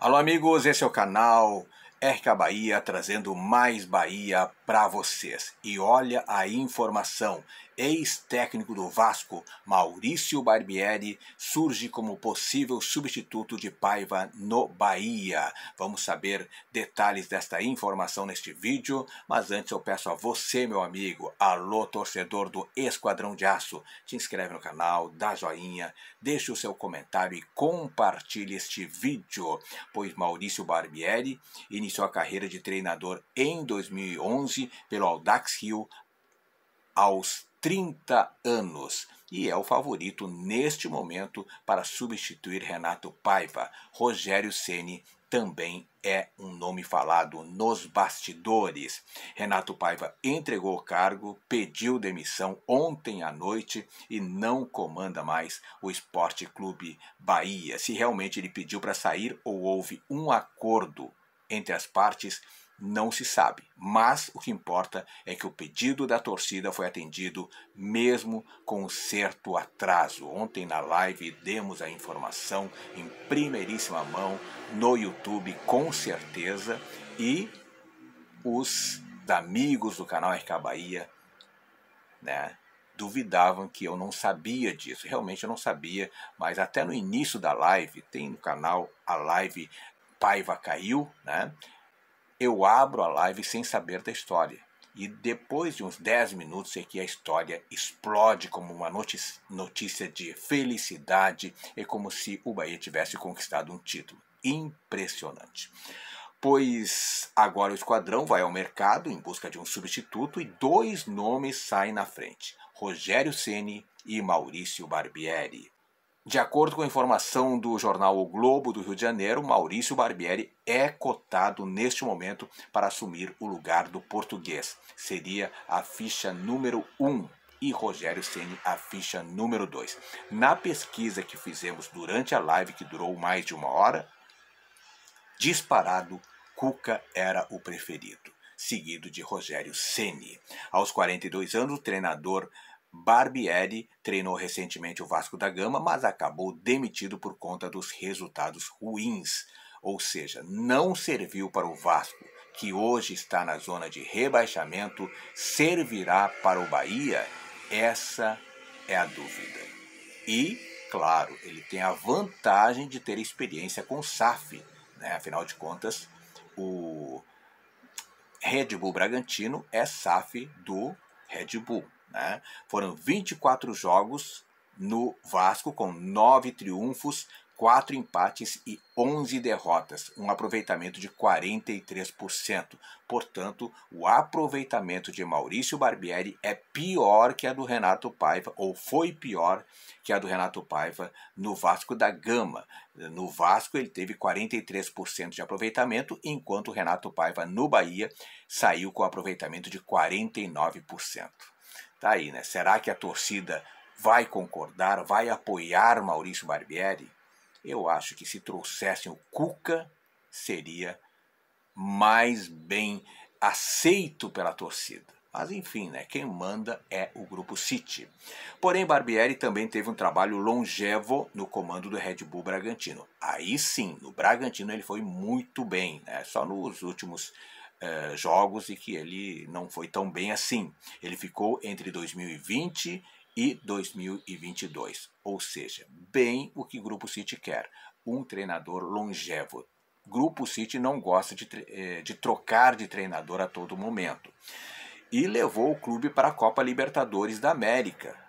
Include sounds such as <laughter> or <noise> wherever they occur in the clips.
Alô amigos, esse é o canal RK Bahia trazendo mais Bahia para vocês. E olha a informação, ex-técnico do Vasco, Maurício Barbieri, surge como possível substituto de Paiva no Bahia. Vamos saber detalhes desta informação neste vídeo, mas antes eu peço a você, meu amigo, alô torcedor do Esquadrão de Aço, te inscreve no canal, dá joinha, deixe o seu comentário e compartilhe este vídeo, pois Maurício Barbieri iniciou a carreira de treinador em 2011 pelo Audax Rio aos 30 anos e é o favorito neste momento para substituir Renato Paiva. Rogério Ceni também é um nome falado nos bastidores. Renato Paiva entregou o cargo, pediu demissão ontem à noite e não comanda mais o Esporte Clube Bahia. Se realmente ele pediu para sair ou houve um acordo entre as partes, não se sabe, mas o que importa é que o pedido da torcida foi atendido mesmo com um certo atraso. Ontem na live demos a informação em primeiríssima mão no YouTube, com certeza, e os amigos do canal RK Bahia, né, duvidavam que eu não sabia disso. Realmente eu não sabia, mas até no início da live, tem no canal a live Paiva Caiu, né? eu abro a live sem saber da história. E depois de uns 10 minutos é que a história explode como uma notícia de felicidade. É como se o Bahia tivesse conquistado um título. Impressionante. Pois agora o esquadrão vai ao mercado em busca de um substituto e dois nomes saem na frente: Rogério Ceni e Maurício Barbieri. De acordo com a informação do jornal O Globo do Rio de Janeiro, Maurício Barbieri é cotado neste momento para assumir o lugar do português. Seria a ficha número 1 um e Rogério Ceni a ficha número 2. Na pesquisa que fizemos durante a live, que durou mais de uma hora, disparado, Cuca era o preferido, seguido de Rogério Ceni. Aos 42 anos, o treinador Barbieri treinou recentemente o Vasco da Gama, mas acabou demitido por conta dos resultados ruins, ou seja, não serviu para o Vasco, que hoje está na zona de rebaixamento, servirá para o Bahia? Essa é a dúvida. E, claro, ele tem a vantagem de ter experiência com o SAF, né? afinal de contas, o Red Bull Bragantino é SAF do Red Bull. Né? Foram 24 jogos no Vasco, com 9 triunfos, 4 empates e 11 derrotas, um aproveitamento de 43%. Portanto, o aproveitamento de Maurício Barbieri é pior que a do Renato Paiva, ou foi pior que a do Renato Paiva no Vasco da Gama. No Vasco, ele teve 43% de aproveitamento, enquanto o Renato Paiva no Bahia saiu com aproveitamento de 49%. Tá aí, né? Será que a torcida vai concordar, vai apoiar Maurício Barbieri? Eu acho que se trouxessem o Cuca, seria mais bem aceito pela torcida. Mas enfim, né? quem manda é o grupo City. Porém, Barbieri também teve um trabalho longevo no comando do Red Bull Bragantino. Aí sim, no Bragantino ele foi muito bem, né? só nos últimos eh, jogos e que ele não foi tão bem assim. Ele ficou entre 2020 e 2022, ou seja, bem o que o Grupo City quer, um treinador longevo. Grupo City não gosta de, eh, de trocar de treinador a todo momento. E levou o clube para a Copa Libertadores da América,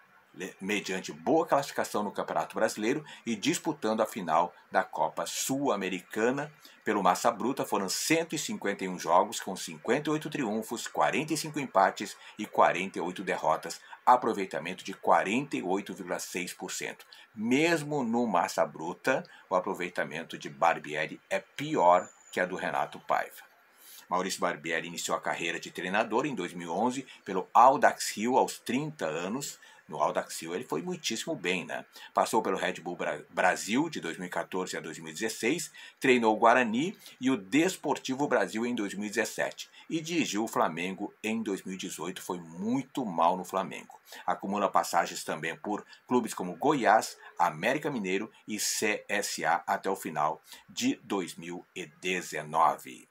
mediante boa classificação no Campeonato Brasileiro e disputando a final da Copa Sul-Americana. Pelo Massa Bruta foram 151 jogos com 58 triunfos, 45 empates e 48 derrotas, aproveitamento de 48,6%. Mesmo no Massa Bruta, o aproveitamento de Barbieri é pior que a do Renato Paiva. Maurício Barbieri iniciou a carreira de treinador em 2011 pelo Audax Rio aos 30 anos, no Aldaxil, ele foi muitíssimo bem, né? Passou pelo Red Bull Bra Brasil de 2014 a 2016, treinou o Guarani e o Desportivo Brasil em 2017 e dirigiu o Flamengo em 2018, foi muito mal no Flamengo. Acumula passagens também por clubes como Goiás, América Mineiro e CSA até o final de 2019.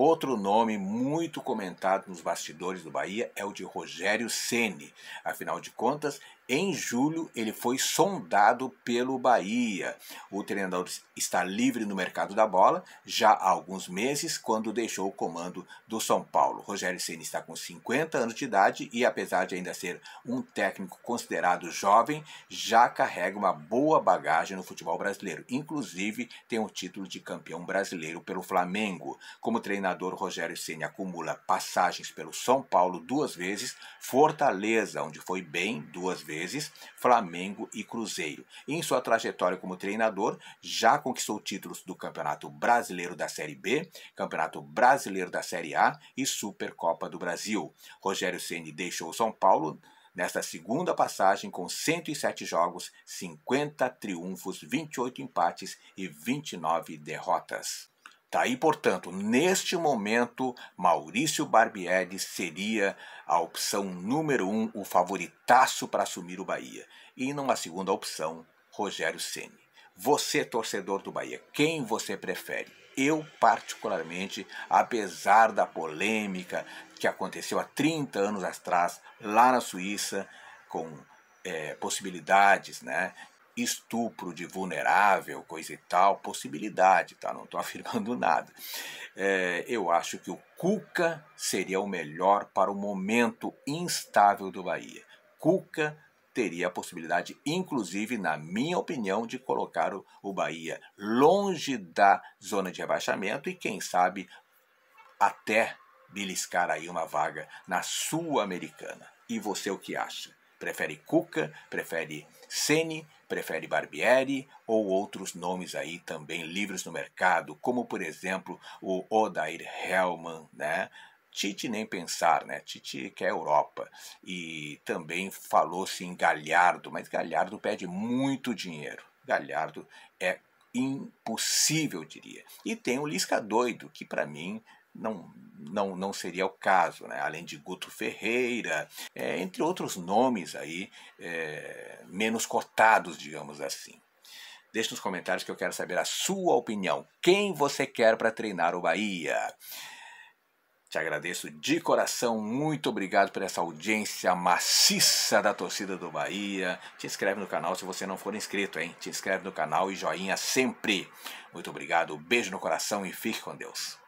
Outro nome muito comentado nos bastidores do Bahia é o de Rogério Ceni. Afinal de contas, em julho, ele foi sondado pelo Bahia. O treinador está livre no mercado da bola já há alguns meses, quando deixou o comando do São Paulo. Rogério Ceni está com 50 anos de idade e, apesar de ainda ser um técnico considerado jovem, já carrega uma boa bagagem no futebol brasileiro. Inclusive, tem o título de campeão brasileiro pelo Flamengo. Como treinador, Rogério Ceni acumula passagens pelo São Paulo duas vezes, Fortaleza, onde foi bem duas vezes vezes, Flamengo e Cruzeiro. Em sua trajetória como treinador, já conquistou títulos do Campeonato Brasileiro da Série B, Campeonato Brasileiro da Série A e Supercopa do Brasil. Rogério Ceni deixou São Paulo nesta segunda passagem com 107 jogos, 50 triunfos, 28 empates e 29 derrotas. Tá aí, portanto, neste momento, Maurício Barbieri seria a opção número um, o favoritaço para assumir o Bahia. E numa segunda opção, Rogério Ceni. Você, torcedor do Bahia, quem você prefere? Eu, particularmente, apesar da polêmica que aconteceu há 30 anos atrás, lá na Suíça, com é, possibilidades né, estupro de vulnerável, coisa e tal, possibilidade, tá? Não estou <laughs> afirmando nada. É, eu acho que o Cuca seria o melhor para o momento instável do Bahia. Cuca teria a possibilidade, inclusive, na minha opinião, de colocar o, o Bahia longe da zona de rebaixamento e, quem sabe, até beliscar aí uma vaga na Sul-Americana. E você o que acha? Prefere Cuca? Prefere Sene? prefere Barbieri ou outros nomes aí também livres no mercado, como por exemplo o Odair Hellman, né? Tite nem pensar, né? Tite quer Europa. E também falou-se em Galhardo, mas Galhardo pede muito dinheiro. Galhardo é impossível, eu diria. E tem o Lisca doido, que para mim não, não, não seria o caso, né? além de Guto Ferreira, é, entre outros nomes aí é, menos cotados, digamos assim. Deixe nos comentários que eu quero saber a sua opinião. Quem você quer para treinar o Bahia? Te agradeço de coração, muito obrigado por essa audiência maciça da torcida do Bahia. Te inscreve no canal se você não for inscrito, hein? Te inscreve no canal e joinha sempre. Muito obrigado, beijo no coração e fique com Deus.